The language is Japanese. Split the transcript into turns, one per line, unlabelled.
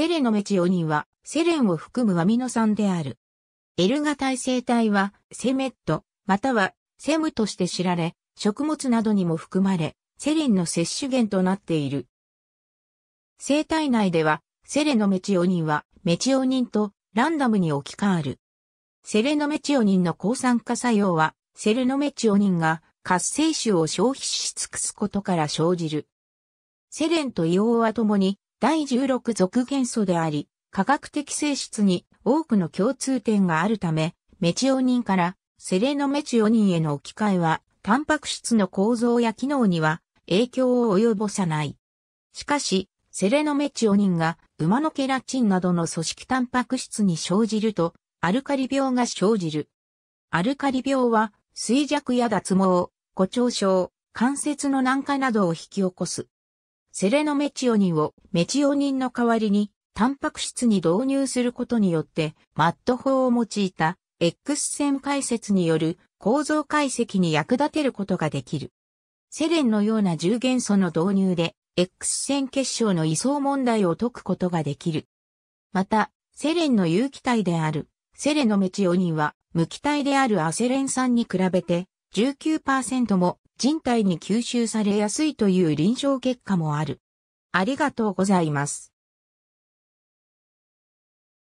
セレのメチオニンは、セレンを含むアミノ酸である。L 型異性体は、セメット、または、セムとして知られ、食物などにも含まれ、セレンの摂取源となっている。生体内では、セレノメチオニンは、メチオニンとランダムに置き換わる。セレノメチオニンの抗酸化作用は、セレノメチオニンが活性種を消費し尽くすことから生じる。セレンと硫黄は共に第16属元素であり、科学的性質に多くの共通点があるため、メチオニンからセレノメチオニンへの置き換えは、タンパク質の構造や機能には影響を及ぼさない。しかし、セレノメチオニンが馬のケラチンなどの組織タンパク質に生じると、アルカリ病が生じる。アルカリ病は、衰弱や脱毛、誇張症、関節の軟化などを引き起こす。セレノメチオニンをメチオニンの代わりにタンパク質に導入することによって、マット法を用いた X 線解説による構造解析に役立てることができる。セレンのような重元素の導入で、X 線結晶の位相問題を解くことができる。また、セレンの有機体である、セレノメチオニンは、無機体であるアセレン酸に比べて、19%も人体に吸収されやすいという臨床結果もある。ありがとうございます。